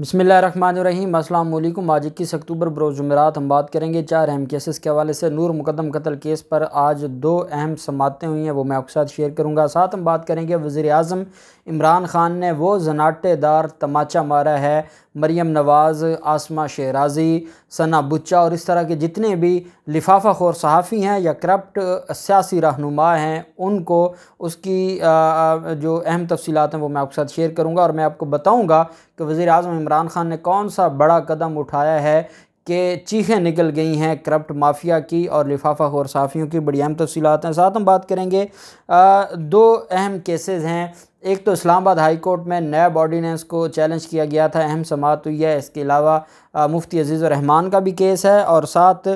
बसमीम अल्लाम आज इक्कीस अक्टूबर बरोज़ जुमेरात हम बात करेंगे चार अहम केसेस के हवाले से नूर मुकदम कतल केस पर आज दो अहम समातें हुई हैं वो मैं आपके साथ शेयर करूँगा साथ हम बात करेंगे वज़ी अजम इमरान ख़ान ने वो जनाटेदार तमाचा मारा है मरीम नवाज़ आसमा शहराजी सना बुच्चा और इस तरह के जितने भी लिफाफा खोर सहाफ़ी हैं या करप्ट सियासी रहनुमा हैं उनको उसकी जो अहम तफसीत हैं वो मैं आपके साथ शेयर करूँगा और मैं आपको बताऊँगा कि वज़ी अजम इमरान ख़ान ने कौन सा बड़ा कदम उठाया है कि चीखें निकल गई हैं करप्ट माफिया की और लिफाफा और साफ़ियों की बड़ी अहम तफसीत हैं साथ हम बात करेंगे आ, दो अहम केसेज़ हैं एक तो इस्लामाबाद हाई कोर्ट में नैब ऑर्डीनेंस को चैलेंज किया गया था अहम समात हुई है इसके अलावा मुफ्ती अजीज़ रहमान का भी केस है और साथ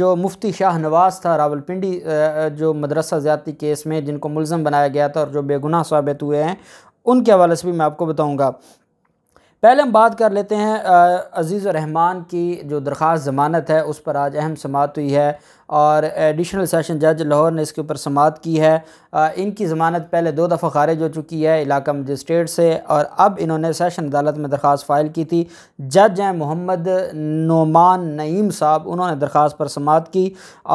जो मुफ्ती शाह नवाज़ था रावलपिंडी जो मदरसा ज़्यादती केस में जिनको मुलम बनाया गया था और जो बेगुनाह साबित हुए हैं उनके हवाले से भी मैं आपको बताऊँगा पहले हम बात कर लेते हैं अज़ीज़ रहमान की जो दरख्वास ज़मानत है उस पर आज अहम समात हुई है और एडिशनल सेशन जज लाहौर ने इसके ऊपर समात की है इनकी ज़मानत पहले दो दफ़ा खारिज हो चुकी है इलाका मजिस्ट्रेट से और अब इन्होंने सेशन अदालत में दरख्वास्त फ़ाइल की थी जज हैं मोहम्मद नोमान नईम साहब उन्होंने दरख्वास्त पर समात की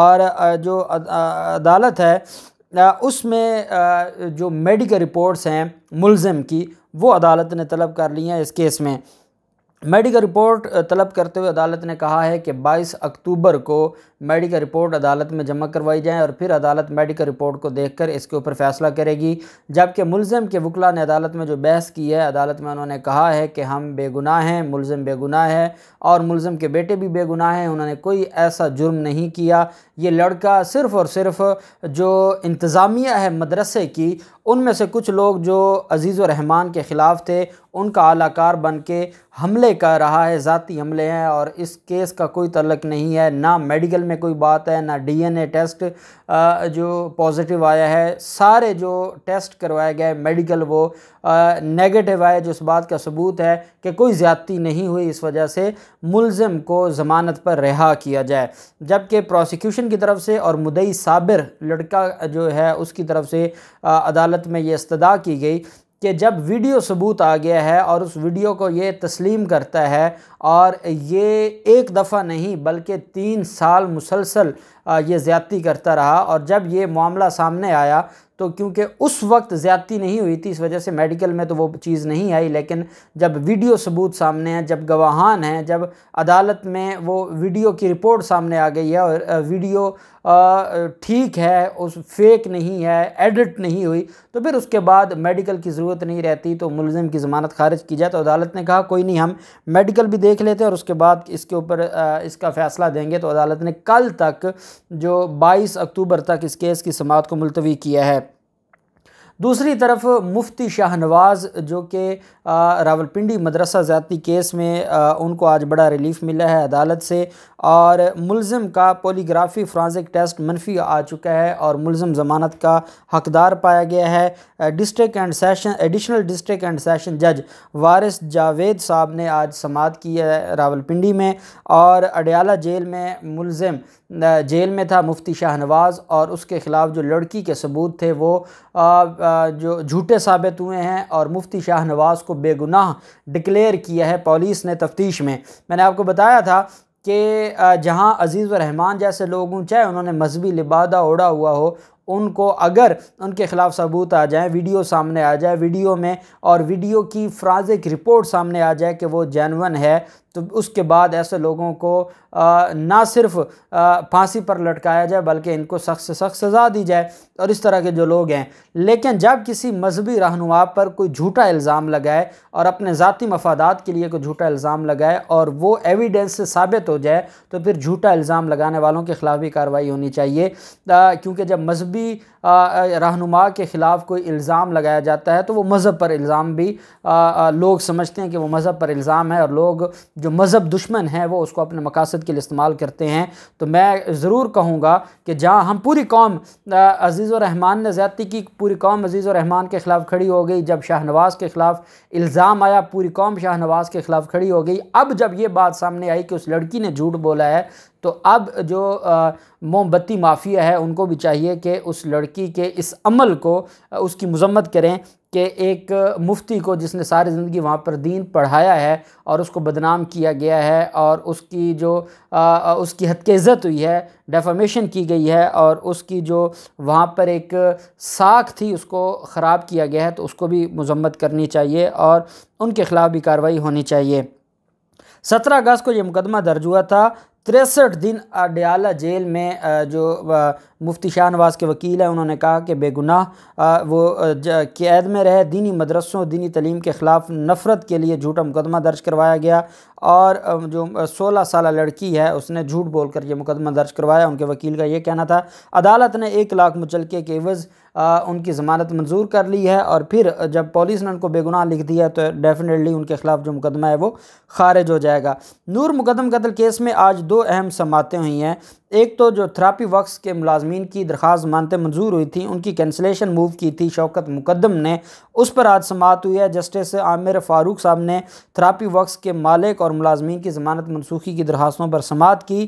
और जो अदालत है उसमें जो मेडिकल रिपोर्ट्स हैं मुलम की वो अदालत ने तलब कर ली हैं इस केस में मेडिकल रिपोर्ट तलब करते हुए अदालत ने कहा है कि 22 अक्टूबर को मेडिकल रिपोर्ट अदालत में जमा करवाई जाए और फिर अदालत मेडिकल रिपोर्ट को देखकर इसके ऊपर फैसला करेगी जबकि मुलम के वकला ने अदालत में जो बहस की है अदालत में उन्होंने कहा है कि हम बेगुनाह हैं मुलम बेगुनाह है और मुलम के बेटे भी बेगुनाह हैं उन्होंने कोई ऐसा जुर्म नहीं किया ये लड़का सिर्फ़ और सिर्फ जो इंतज़ामिया है मदरसे की उनमें से कुछ लोग जो अजीज़ रहमान के ख़िलाफ़ थे उनका आलाकार बन के हमले कर रहा है ज़ाती हमले हैं और इस केस का कोई तलक नहीं है ना मेडिकल में कोई बात है ना डीएनए टेस्ट जो पॉजिटिव आया है सारे जो टेस्ट करवाए गए मेडिकल वो नेगेटिव आए जो इस बात का सबूत है कि कोई ज़्यादती नहीं हुई इस वजह से मुलम को ज़मानत पर रिहा किया जाए जबकि प्रोसिक्यूशन की तरफ से और मुदई साबिर लड़का जो है उसकी तरफ से अदालत में ये इस्तः की गई कि जब वीडियो सबूत आ गया है और उस वीडियो को ये तस्लीम करता है और ये एक दफ़ा नहीं बल्कि तीन साल मुसलसल ये ज़्यादती करता रहा और जब ये मामला सामने आया तो क्योंकि उस वक्त ज़्यादती नहीं हुई थी इस वजह से मेडिकल में तो वो चीज़ नहीं आई लेकिन जब वीडियो सबूत सामने हैं जब गवाहान हैं जब अदालत में वो वीडियो की रिपोर्ट सामने आ गई है और वीडियो ठीक है उस फेक नहीं है एडिट नहीं हुई तो फिर उसके बाद मेडिकल की ज़रूरत नहीं रहती तो मुलजिम की ज़मानत खारिज की जाए तो अदालत ने कहा कोई नहीं हम मेडिकल भी देख लेते हैं और उसके बाद इसके ऊपर इसका फ़ैसला देंगे तो अदालत ने कल तक जो 22 अक्टूबर तक इस केस की समात को मुलतवी किया है दूसरी तरफ मुफ्ती शाहनवाज़ जो कि रावलपिंडी मदरसा ज़्यादी केस में आ, उनको आज बड़ा रिलीफ मिला है अदालत से और मुलम का पोलीग्राफी फ्रांसिक टेस्ट मनफी आ चुका है और मुलम ज़मानत का हकदार पाया गया है district and session additional district and session जज वारिस जावेद साहब ने आज समात की है रावलपिंडी में और अडयाला जेल में मुलम जेल में था मुफ्ती शाहनवाज़ और उसके ख़िलाफ़ जो लड़की के सबूत थे वो आ, जो झूठे साबित हुए हैं और मुफ्ती शाह नवाज़ को बेगुनाह डिक्लेयर किया है पुलिस ने तफ्तीश में मैंने आपको बताया था कि जहां अजीज़ रहमान जैसे लोग हों चाहे उन्होंने मजहबी लिबादा ओढ़ा हुआ हो उनको अगर उनके ख़िलाफ़ सबूत आ जाए वीडियो सामने आ जाए वीडियो में और वीडियो की फ्राजिक रिपोर्ट सामने आ जाए कि वो जैनवन है तो उसके बाद ऐसे लोगों को आ, ना सिर्फ फांसी पर लटकाया जाए बल्कि इनको सख्त से सख्त सज़ा दी जाए और इस तरह के जो लोग हैं लेकिन जब किसी मजहबी रहनुमा पर कोई झूठा इल्ज़ाम लगाए और अपने ज़ाती मफादात के लिए कोई झूठा इल्ज़ाम लगाए और वो एविडेंस से साबित हो जाए तो फिर झूठा इल्ज़ाम लगाने वालों के ख़िलाफ़ भी कार्रवाई होनी चाहिए क्योंकि जब मजहबी be रहनुमा के ख़िलाफ़ कोई इल्ज़ाम लगाया जाता है तो वो मज़हब पर इल्ज़ाम भी आ, लोग समझते हैं कि वो मज़हब पर इल्ज़ाम है और लोग जो मज़हब दुश्मन हैं वो उसको अपने मकासद के लिए इस्तेमाल करते हैं तो मैं ज़रूर कहूँगा कि जहाँ हम पूरी कौम अज़ीज़ रहमान ने ज़्यादती की पूरी कौम अज़ीज़ रहमान के ख़िलाफ़ खड़ी हो गई जब शाहनवाज़ के ख़िलाफ़ इल्ज़ाम आया पूरी कौम शाहनवाज़ के ख़िलाफ़ खड़ी हो गई अब जब ये बात सामने आई कि उस लड़की ने झूठ बोला है तो अब जो मोमबत्ती माफिया है उनको भी चाहिए कि उस लड़की लड़की के इस अमल को उसकी मजम्मत करें कि एक मुफ्ती को जिसने सारी ज़िंदगी वहाँ पर दीन पढ़ाया है और उसको बदनाम किया गया है और उसकी जो आ, उसकी इज़्ज़त हुई है डेफामेशन की गई है और उसकी जो वहाँ पर एक साख थी उसको ख़राब किया गया है तो उसको भी मजम्मत करनी चाहिए और उनके ख़िलाफ़ भी कार्रवाई होनी चाहिए सत्रह अगस्त को यह मुकदमा दर्ज हुआ था तिरसठ दिन अडयाला जेल में जो मुफ्ती शाहनवाज़ के वकील हैं उन्होंने कहा कि बेगुनाह वो कैद में रहे दीनी मदरसों दीनी तलीम के ख़िलाफ़ नफ़रत के लिए झूठा मुकदमा दर्ज करवाया गया और जो सोलह साल लड़की है उसने झूठ बोल कर ये मुकदमा दर्ज करवाया उनके वकील का ये कहना था अदालत ने एक लाख मुचलके के आ, उनकी ज़मानत मंजूर कर ली है और फिर जब पुलिस ने उनको बेगुनाह लिख दिया तो डेफिनेटली उनके ख़िलाफ़ जो मुकदमा है वो खारिज हो जाएगा नूर मुकदम कतल केस में आज दो अहम समातें हुई हैं एक तो जो थ्रापी वक्स के मुलाजमी ज़मीन की दरख्वास्त मानते मंजूर हुई थी उनकी कैंसलेशन मूव की थी शौकत मुकदम ने उस पर आज समात हुई है जस्टिस आमिर फ़ारूक साहब ने थरापी वक्स के मालिक और मुलाजमीन की ज़मानत मनसूखी की दरख्वास्तों पर समात की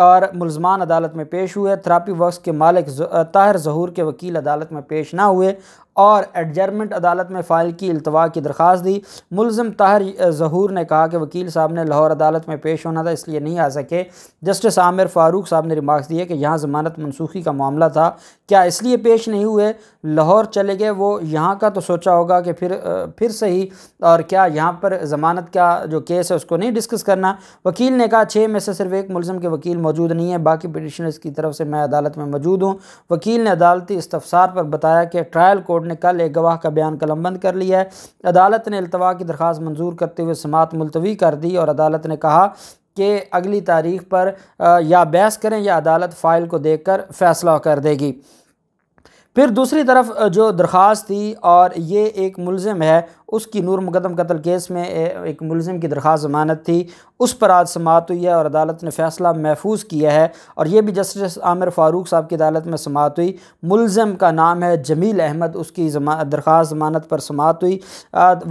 और मुलजमान अदालत में पेश हुए थ्रापी वर्क के मालिक ताहिर जहूर के वकील अदालत में पेश ना हुए और एडजर्मेंट अदालत में फ़ाइल की अल्तवा की दरख्वास्त दी मुलम ताहिर जहूर ने कहा कि वकील साहब ने लाहौर अदालत में पेश होना था इसलिए नहीं आ सके जस्टिस आमिर फ़ारूक साहब ने रिमार्क्स दिए कि यहाँ ज़मानत मनसूखी का मामला था क्या इसलिए पेश नहीं हुए लाहौर चले गए वो यहाँ का तो सोचा होगा कि फिर फिर से ही और क्या यहाँ पर ज़मानत का जो केस है उसको नहीं डिस्कस करना वकील ने कहा छः में से सिर्फ एक मुलम के वकील मौजूद नहीं है बाकी पटिशनर्स की तरफ से मैं अदालत में मौजूद हूँ वकील ने अदालती इस्तफसार पर बताया कि ट्रायल कोर्ट ने कल एक गवाह का बयान कलमबंद कर लिया है अदालत ने अल्तवा की दरख्वास्त मंजूर करते हुए समात मुलतवी कर दी और अदालत ने कहा कि अगली तारीख पर या बहस करें या अदालत फ़ाइल को देख कर फैसला कर देगी फिर दूसरी तरफ जो दरख्वास्त थी और ये एक मुलम है उसकी नूर मुकदम कतल केस में एक मुलम की दरख्वा जमानत थी उस पर आज समात हुई है और अदालत ने फैसला महफूज किया है और ये भी जस्टिस आमिर फ़ारूक साहब की अदालत में समात हुई मुलम का नाम है जमील अहमद उसकी दरख्वा जमानत पर समात हुई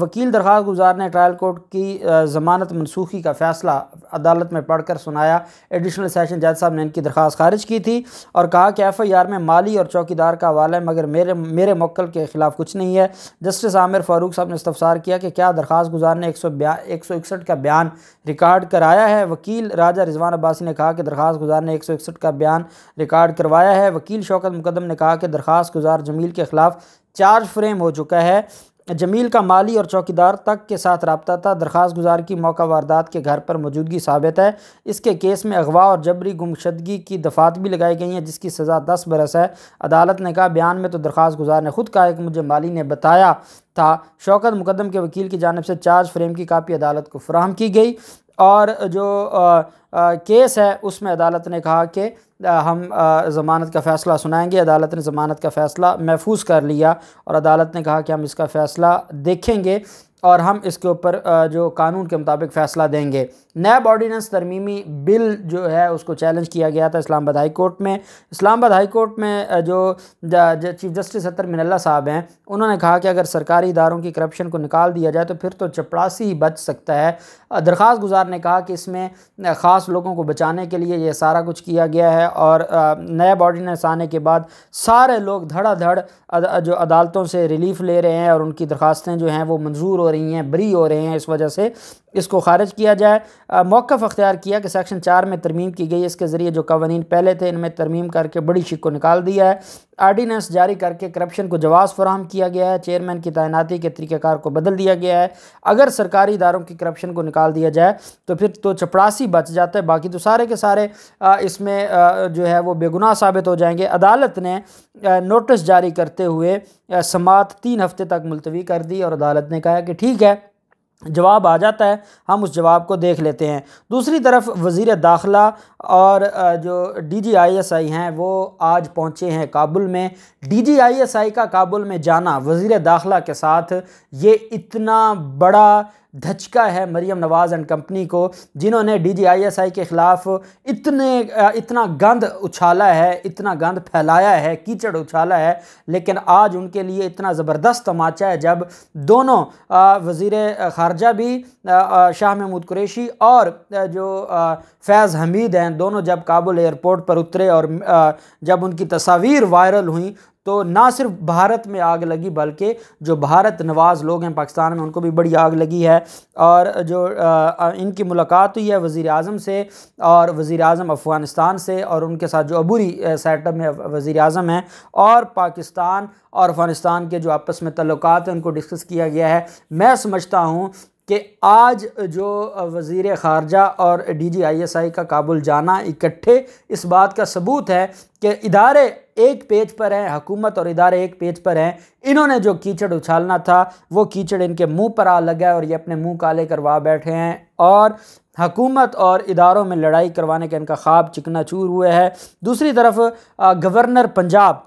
वकील दरख्वास गुजार ने ट्रायल कोर्ट की जमानत मनसूखी का फैसला अदालत में पढ़कर सुनाया एडिशनल सेशन जज साहब ने इनकी दरख्वास्त खारिज की थी और कहा कि एफ़ आई आर में माली और चौकीदार का हवाला है मगर मेरे मेरे मक्ल के ख़िलाफ़ कुछ नहीं है जस्टिस आमिर फ़ारूक साहब ने इस्तफसार किया कि क्या दरख्वास गुजार ने एक सौ बया एक सौ इकसठ का बयान रिकॉर्ड कराया है वकील राजा रिजवान अब्बासी ने कहा कि दरख्वास गुजार ने एक सौ इकसठ का बयान रिकॉर्ड करवाया है वकील शौकत मुकदम ने कहा कि दरख्वास गुजार जमील के खिलाफ चार्ज फ्रेम हो चुका है जमील का माली और चौकीदार तक के साथ रबता था दरख्वास गुजार की मौका वारदात के घर पर मौजूदगी साबित है इसके केस में अगवा और जबरी गुमशदगी की दफात भी लगाई गई हैं जिसकी सज़ा दस बरस है अदालत ने कहा बयान में तो दरख्वास गुजार ने खुद कहा कि मुझे माली ने बताया था शौकत मुकदम के वकील की जानब से चार्ज फ्रेम की कापी अदालत को फ्राहम की गई और जो केस है उसमें अदालत ने कहा कि हम ज़मानत का फ़ैसला सुनाएंगे अदालत ने ज़मानत का फ़ैसला महफूज कर लिया और अदालत ने कहा कि हम इसका फ़ैसला देखेंगे और हम इसके ऊपर जो कानून के मुताबिक फ़ैसला देंगे नैब ऑर्डीनेंस तरमीमी बिल जो है उसको चैलेंज किया गया था इस्लामाबाद हाई कोर्ट में इस्लामाबाद हाई कोर्ट में जो चीफ जस्टिस अतर मिनल्ला साहब हैं उन्होंने कहा कि अगर सरकारी इदारों की करप्शन को निकाल दिया जाए तो फिर तो चपरासी बच सकता है दरख्वास गुजार ने कहा कि इसमें ख़ास लोगों को बचाने के लिए यह सारा कुछ किया गया है और नैब ऑर्डीनेंस आने के बाद सारे लोग धड़ाधड़ अद, जो अदालतों से रिलीफ ले रहे हैं और उनकी दरख्वास्तें जो हैं वो मंजूर हो रही हैं बरी हो रहे हैं इस वजह से इसको खारिज किया जाए मौक़ अख्तियार किया कि सेक्शन चार में तरमीम की गई इसके ज़रिए जो कवानीन पहले थे इनमें तरमीम करके बड़ी शिक को निकाल दिया है आर्डीनेंस जारी करके करप्शन को जवाब फराहम किया गया है चेयरमैन की तैनाती के तरीक़ाकार को बदल दिया गया है अगर सरकारी इदारों की करप्शन को निकाल दिया जाए तो फिर तो चपड़ासी बच जाता है बाकी तो सारे के सारे इसमें जो है वो बेगुनाह साबित हो जाएंगे अदालत ने नोटिस जारी करते हुए समात तीन हफ्ते तक मुलतवी कर दी और अदालत ने कहा कि ठीक है जवाब आ जाता है हम उस जवाब को देख लेते हैं दूसरी तरफ वज़ी दाखला और जो D G I S I हैं वो आज पहुँचे हैं काबुल में D G I S I का काबुल में जाना वज़ी दाखला के साथ ये इतना बड़ा धचका है मरियम नवाज़ एंड कंपनी को जिन्होंने डी के ख़िलाफ़ इतने इतना गंद उछाला है इतना गंद फैलाया है कीचड़ उछाला है लेकिन आज उनके लिए इतना ज़बरदस्त तमाचा है जब दोनों वज़ी ख़ारजा भी शाह महमूद कुरेशी और जो फैज़ हमीद हैं दोनों जब काबुल एयरपोर्ट पर उतरे और जब उनकी तस्वीर वायरल हुई तो ना सिर्फ भारत में आग लगी बल्कि जो भारत नवाज़ लोग हैं पाकिस्तान में उनको भी बड़ी आग लगी है और जो आ, इनकी मुलाकात हुई है वज़ी अजम से और वज़ी अजम अफ़गानिस्तान से और उनके साथ जो अबूरी सेटअप में वज़ी अजम हैं और पाकिस्तान और अफ़गानिस्तान के जो आपस में तल्लक हैं उनको डिस्कस किया गया है मैं समझता हूँ कि आज जो वज़ी ख़ारजा और D G I S I का काबुल जाना इकट्ठे इस बात का सबूत है कि इदारे एक पेज पर हैं हकूमत और इदारे एक पेज पर हैं इन्होंने जो कीचड़ उछालना था वो कीचड़ इनके मुंह पर आ लगा है और ये अपने मुंह काले करवा बैठे हैं और हकूमत और इदारों में लड़ाई करवाने का इनका ख्वाब चिकना चूर हुए है दूसरी तरफ गवर्नर पंजाब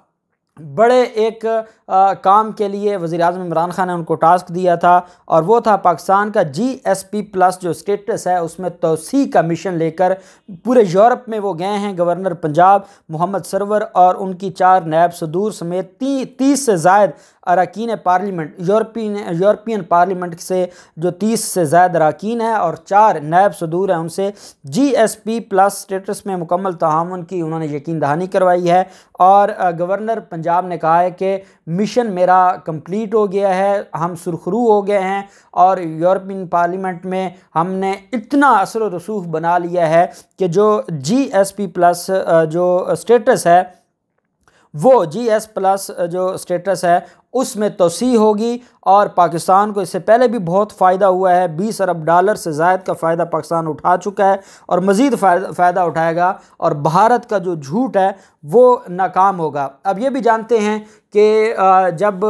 बड़े एक आ, काम के लिए वज़ी अजम इमरान खान ने उनको टास्क दिया था और वो था पाकिस्तान का जी एस पी प्लस जो स्टेटस है उसमें तोसी का मिशन लेकर पूरे यूरोप में वो गए हैं गवर्नर पंजाब मोहम्मद सरवर और उनकी चार नायब सदूर समेत ती, तीस से जायद अरकान पार्लियामेंट यूरोपियन यूरोपियन पार्लियामेंट से जो तीस से ज़ायद अरकान है और चार नायब सदूर हैं उनसे G S P plus status में मुकम्मल तहमन की उन्होंने यकीन दहानी करवाई है और गवर्नर पंजाब ने कहा है कि मिशन मेरा कंप्लीट हो गया है हम सुरखरू हो गए हैं और यूरोपियन पार्लियामेंट में हमने इतना असर रसूख बना लिया है कि जो जी एस पी प्लस जो स्टेटस है वो जी एस प्लस जो स्टेटस है उसमें तोसी होगी और पाकिस्तान को इससे पहले भी बहुत फ़ायदा हुआ है बीस अरब डॉलर से जायद का फ़ायदा पाकिस्तान उठा चुका है और मज़ीद फ़ायदा उठाएगा और भारत का जो झूठ है वो नाकाम होगा अब ये भी जानते हैं कि जब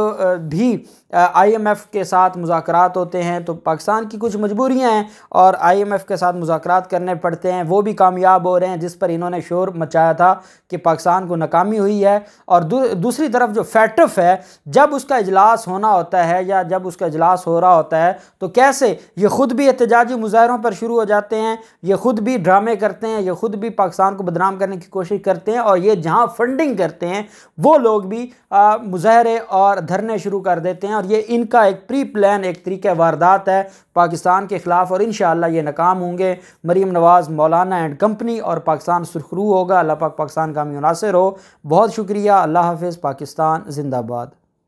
भी आईएमएफ के साथ मुजाकरात होते हैं तो पाकिस्तान की कुछ मजबूरियाँ हैं और एफ़ के साथ मुजाकर करने पड़ते हैं वो भी कामयाब हो रहे हैं जिस पर इन्होंने शोर मचाया था कि पाकिस्तान को नाकामी हुई है और दूसरी तरफ जो फैटफ है जब जब उसका इजलास होना होता है या जब उसका इजलास हो रहा होता है तो कैसे ये ख़ुद भी एहतजाजी मुजाहरों पर शुरू हो जाते हैं ये ख़ुद भी ड्रामे करते हैं ये ख़ुद भी पाकिस्तान को बदनाम करने की कोशिश करते हैं और ये जहाँ फंडिंग करते हैं वो लोग भी मुजाहरे और धरने शुरू कर देते हैं और ये इनका एक प्री प्लान एक तरीक़ वारदात है पाकिस्तान के ख़िलाफ़ और इन ये नाकाम होंगे मरीम नवाज़ मौलाना एंड कंपनी और पाकिस्तान सुरखरू होगा अल्लाह पाक पाकिस्तान का मुनासर हो बहुत शुक्रिया अल्लाह हाफिज़ पाकिस्तान जिंदाबाद